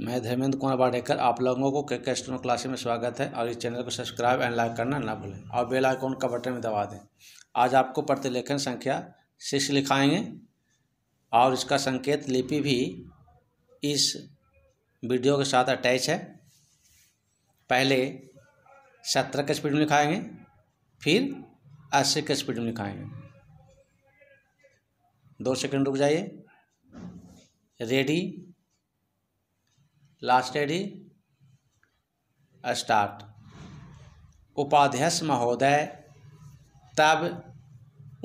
मैं धर्मेंद्र कुमार वाडेकर आप लोगों को क्रिकेट क्लास में स्वागत है और इस चैनल को सब्सक्राइब एंड लाइक करना ना भूलें और बेल आइकॉन का बटन भी दबा दें आज आपको प्रतिलेखन संख्या शीर्ष लिखाएंगे और इसका संकेत लिपि भी इस वीडियो के साथ अटैच है पहले सत्रह के स्पीड में लिखाएंगे फिर अस्सी के स्पीड में लिखाएंगे दो सेकेंड रुक जाइए रेडी लास्टेड ही स्टार्ट उपाध्यक्ष महोदय तब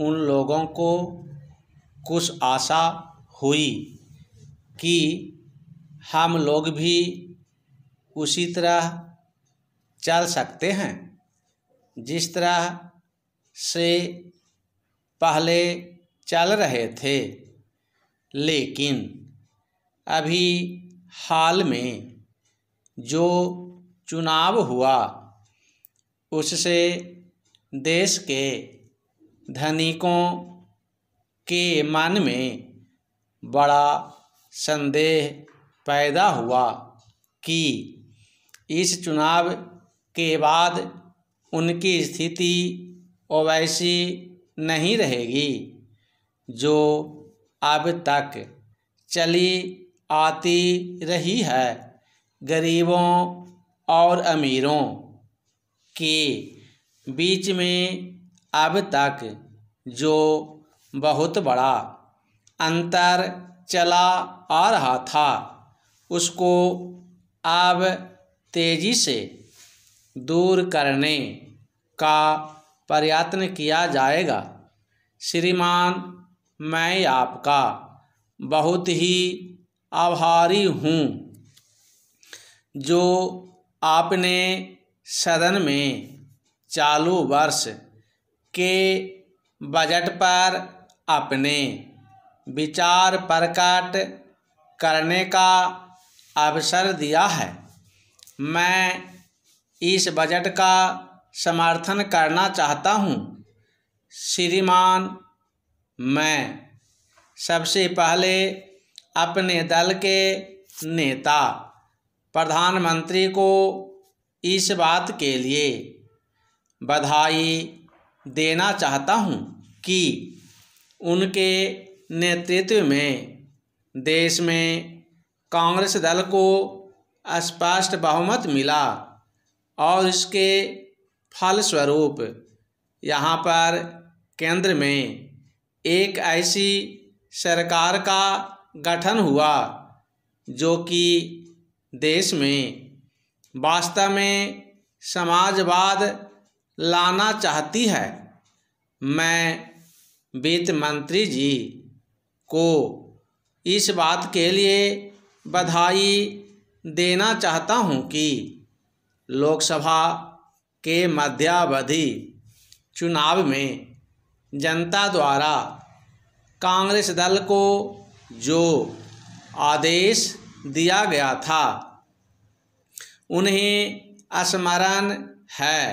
उन लोगों को कुछ आशा हुई कि हम लोग भी उसी तरह चल सकते हैं जिस तरह से पहले चल रहे थे लेकिन अभी हाल में जो चुनाव हुआ उससे देश के धनिकों के मन में बड़ा संदेह पैदा हुआ कि इस चुनाव के बाद उनकी स्थिति ओवैसी नहीं रहेगी जो अब तक चली आती रही है गरीबों और अमीरों के बीच में अब तक जो बहुत बड़ा अंतर चला आ रहा था उसको अब तेज़ी से दूर करने का प्रयत्न किया जाएगा श्रीमान मैं आपका बहुत ही आभारी हूँ जो आपने सदन में चालू वर्ष के बजट पर अपने विचार प्रकट करने का अवसर दिया है मैं इस बजट का समर्थन करना चाहता हूँ श्रीमान मैं सबसे पहले अपने दल के नेता प्रधानमंत्री को इस बात के लिए बधाई देना चाहता हूं कि उनके नेतृत्व में देश में कांग्रेस दल को स्पष्ट बहुमत मिला और इसके फलस्वरूप यहाँ पर केंद्र में एक ऐसी सरकार का गठन हुआ जो कि देश में वास्तव में समाजवाद लाना चाहती है मैं वित्त मंत्री जी को इस बात के लिए बधाई देना चाहता हूं कि लोकसभा के मध्यावधि चुनाव में जनता द्वारा कांग्रेस दल को जो आदेश दिया गया था उन्हें स्मरण है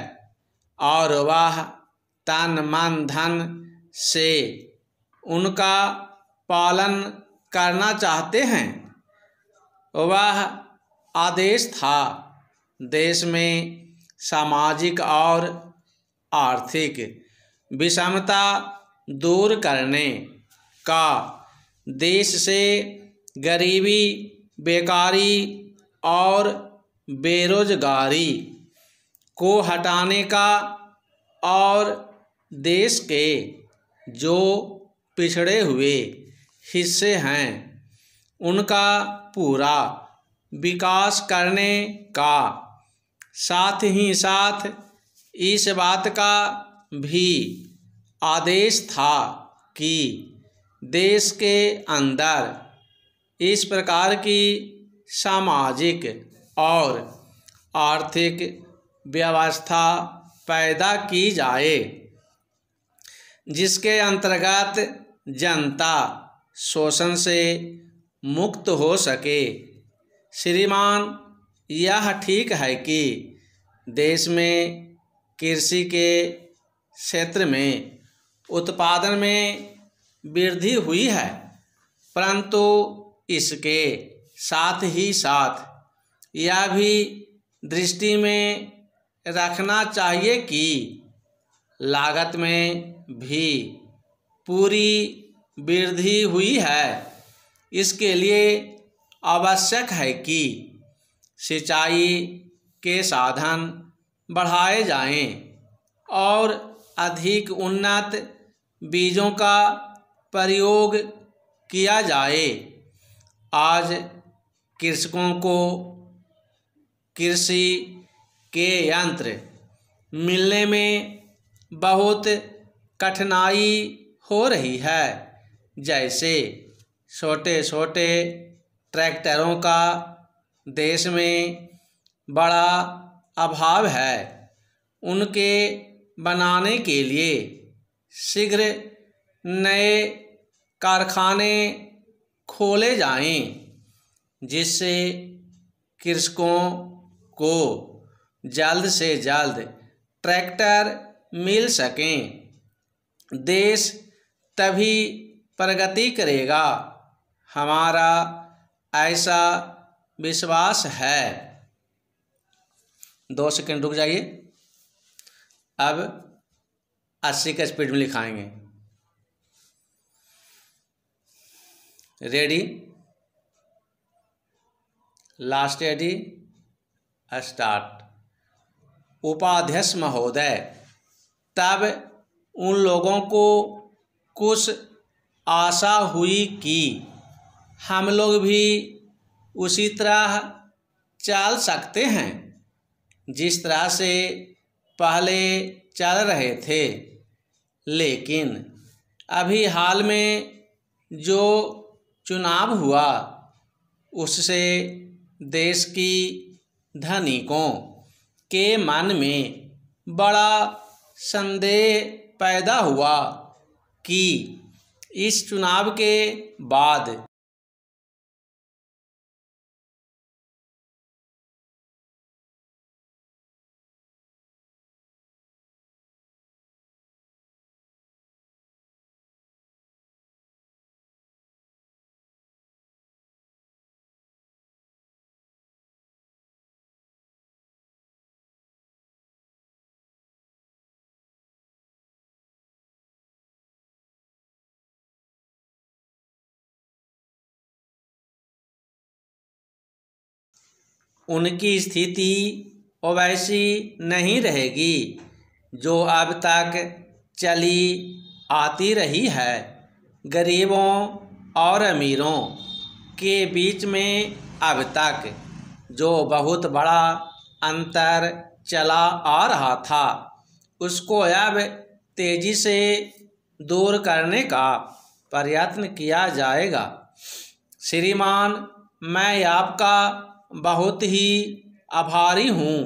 और वह तन मन धन से उनका पालन करना चाहते हैं वह आदेश था देश में सामाजिक और आर्थिक विषमता दूर करने का देश से गरीबी बेकारी और बेरोजगारी को हटाने का और देश के जो पिछड़े हुए हिस्से हैं उनका पूरा विकास करने का साथ ही साथ इस बात का भी आदेश था कि देश के अंदर इस प्रकार की सामाजिक और आर्थिक व्यवस्था पैदा की जाए जिसके अंतर्गत जनता शोषण से मुक्त हो सके श्रीमान यह ठीक है कि देश में कृषि के क्षेत्र में उत्पादन में वृद्धि हुई है परंतु इसके साथ ही साथ यह भी दृष्टि में रखना चाहिए कि लागत में भी पूरी वृद्धि हुई है इसके लिए आवश्यक है कि सिंचाई के साधन बढ़ाए जाएं और अधिक उन्नत बीजों का प्रयोग किया जाए आज कृषकों को कृषि के यंत्र मिलने में बहुत कठिनाई हो रही है जैसे छोटे छोटे ट्रैक्टरों का देश में बड़ा अभाव है उनके बनाने के लिए शीघ्र नए कारखाने खोले जाएं जिससे कृषकों को जल्द से जल्द ट्रैक्टर मिल सकें देश तभी प्रगति करेगा हमारा ऐसा विश्वास है दो सेकंड रुक जाइए अब अस्सी का स्पीड में लिखाएंगे रेडी लास्ट रेडी स्टार्ट उपाध्यक्ष महोदय तब उन लोगों को कुछ आशा हुई कि हम लोग भी उसी तरह चल सकते हैं जिस तरह से पहले चल रहे थे लेकिन अभी हाल में जो चुनाव हुआ उससे देश की धनिकों के मन में बड़ा संदेह पैदा हुआ कि इस चुनाव के बाद उनकी स्थिति वैसी नहीं रहेगी जो अब तक चली आती रही है गरीबों और अमीरों के बीच में अब तक जो बहुत बड़ा अंतर चला आ रहा था उसको अब तेज़ी से दूर करने का प्रयत्न किया जाएगा श्रीमान मैं आपका बहुत ही आभारी हूँ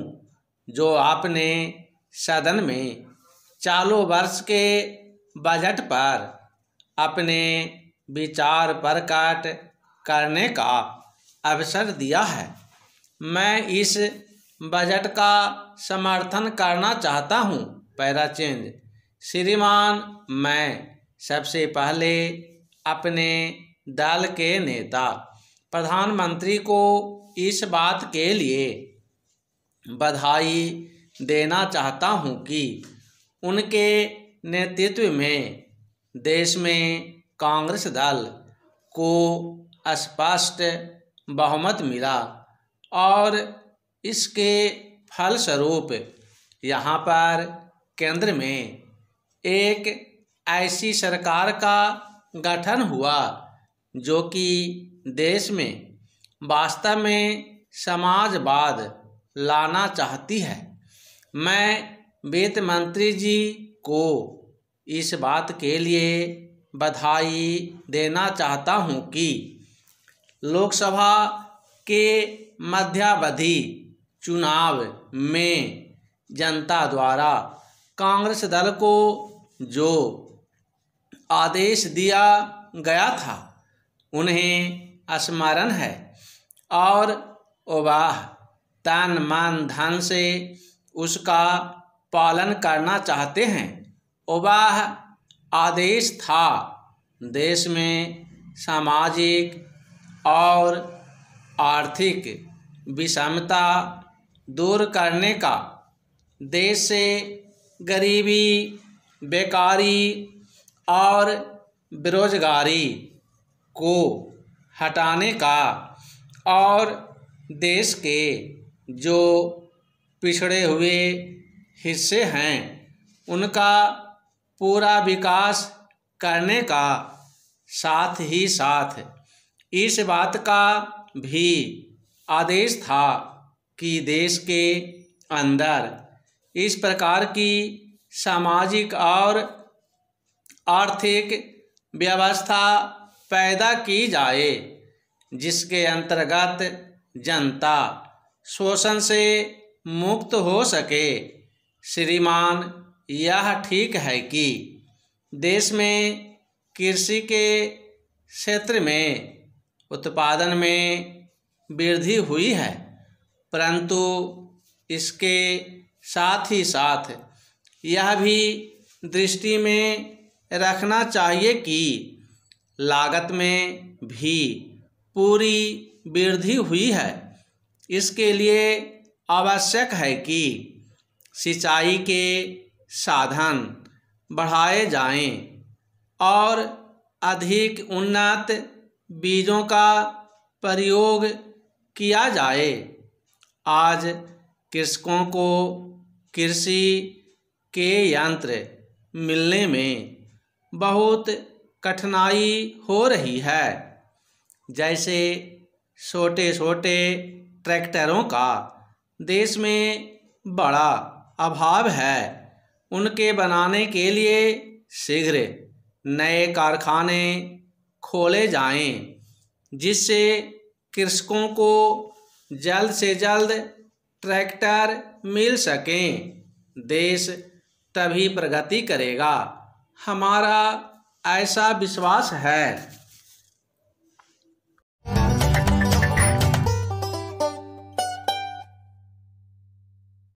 जो आपने सदन में चालू वर्ष के बजट पर अपने विचार प्रकट करने का अवसर दिया है मैं इस बजट का समर्थन करना चाहता हूँ पैरा चेंज श्रीमान मैं सबसे पहले अपने दल के नेता प्रधानमंत्री को इस बात के लिए बधाई देना चाहता हूं कि उनके नेतृत्व में देश में कांग्रेस दल को स्पष्ट बहुमत मिला और इसके फलस्वरूप यहाँ पर केंद्र में एक ऐसी सरकार का गठन हुआ जो कि देश में वास्तव में समाजवाद लाना चाहती है मैं वित्त मंत्री जी को इस बात के लिए बधाई देना चाहता हूँ कि लोकसभा के मध्यावधि चुनाव में जनता द्वारा कांग्रेस दल को जो आदेश दिया गया था उन्हें स्मरण है और उबाह तन मान धन से उसका पालन करना चाहते हैं उबाह आदेश था देश में सामाजिक और आर्थिक विषमता दूर करने का देश से गरीबी बेकारी और बेरोजगारी को हटाने का और देश के जो पिछड़े हुए हिस्से हैं उनका पूरा विकास करने का साथ ही साथ इस बात का भी आदेश था कि देश के अंदर इस प्रकार की सामाजिक और आर्थिक व्यवस्था पैदा की जाए जिसके अंतर्गत जनता शोषण से मुक्त हो सके श्रीमान यह ठीक है कि देश में कृषि के क्षेत्र में उत्पादन में वृद्धि हुई है परंतु इसके साथ ही साथ यह भी दृष्टि में रखना चाहिए कि लागत में भी पूरी वृद्धि हुई है इसके लिए आवश्यक है कि सिंचाई के साधन बढ़ाए जाएं और अधिक उन्नत बीजों का प्रयोग किया जाए आज कृषकों को कृषि के यंत्र मिलने में बहुत कठिनाई हो रही है जैसे छोटे छोटे ट्रैक्टरों का देश में बड़ा अभाव है उनके बनाने के लिए शीघ्र नए कारखाने खोले जाएं जिससे कृषकों को जल्द से जल्द ट्रैक्टर मिल सकें देश तभी प्रगति करेगा हमारा ऐसा विश्वास है